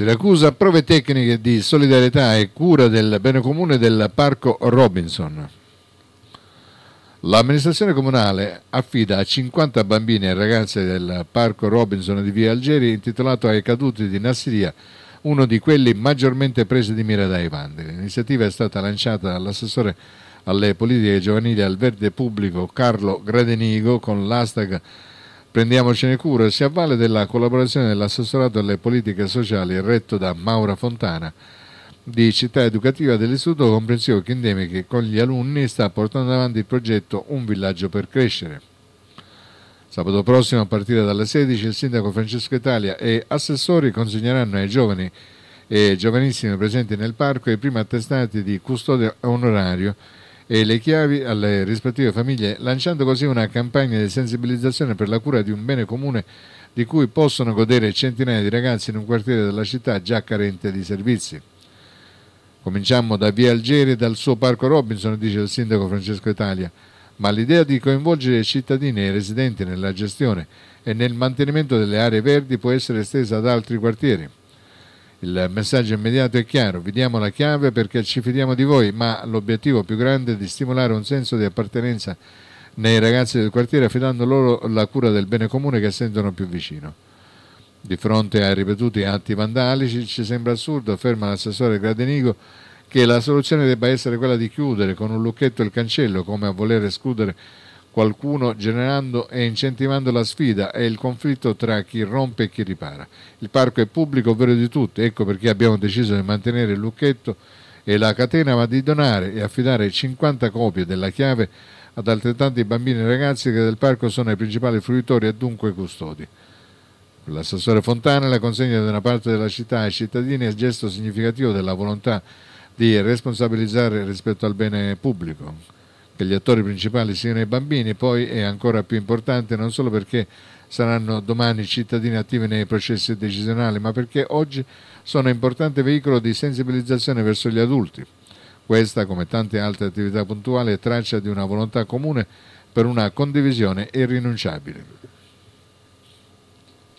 Siracusa, prove tecniche di solidarietà e cura del bene comune del Parco Robinson. L'amministrazione comunale affida a 50 bambini e ragazze del Parco Robinson di Via Algeri, intitolato ai caduti di Nassiria, uno di quelli maggiormente presi di mira dai bandi. L'iniziativa è stata lanciata dall'assessore alle politiche giovanili al verde pubblico Carlo Gradenigo con l'hashtag Prendiamocene cura si avvale della collaborazione dell'assessorato alle politiche sociali retto da Maura Fontana di città educativa dell'istituto comprensivo Chindemi che con gli alunni sta portando avanti il progetto Un villaggio per crescere. Sabato prossimo a partire dalle 16 il sindaco Francesco Italia e assessori consegneranno ai giovani e giovanissimi presenti nel parco i primi attestati di custode onorario e le chiavi alle rispettive famiglie, lanciando così una campagna di sensibilizzazione per la cura di un bene comune di cui possono godere centinaia di ragazzi in un quartiere della città già carente di servizi. Cominciamo da Via Algeri e dal suo Parco Robinson, dice il sindaco Francesco Italia, ma l'idea di coinvolgere i cittadini e i residenti nella gestione e nel mantenimento delle aree verdi può essere estesa ad altri quartieri. Il messaggio immediato è chiaro, vi diamo la chiave perché ci fidiamo di voi, ma l'obiettivo più grande è di stimolare un senso di appartenenza nei ragazzi del quartiere affidando loro la cura del bene comune che sentono più vicino. Di fronte ai ripetuti atti vandalici ci sembra assurdo, afferma l'assessore Gradenigo, che la soluzione debba essere quella di chiudere con un lucchetto il cancello, come a voler escludere qualcuno generando e incentivando la sfida e il conflitto tra chi rompe e chi ripara. Il parco è pubblico, ovvero di tutti, ecco perché abbiamo deciso di mantenere il lucchetto e la catena, ma di donare e affidare 50 copie della chiave ad altrettanti bambini e ragazzi che del parco sono i principali fruitori e dunque custodi. L'assessore Fontana la consegna da una parte della città ai cittadini è gesto significativo della volontà di responsabilizzare rispetto al bene pubblico che gli attori principali siano i bambini, poi è ancora più importante non solo perché saranno domani cittadini attivi nei processi decisionali, ma perché oggi sono un importante veicolo di sensibilizzazione verso gli adulti. Questa, come tante altre attività puntuali, è traccia di una volontà comune per una condivisione irrinunciabile.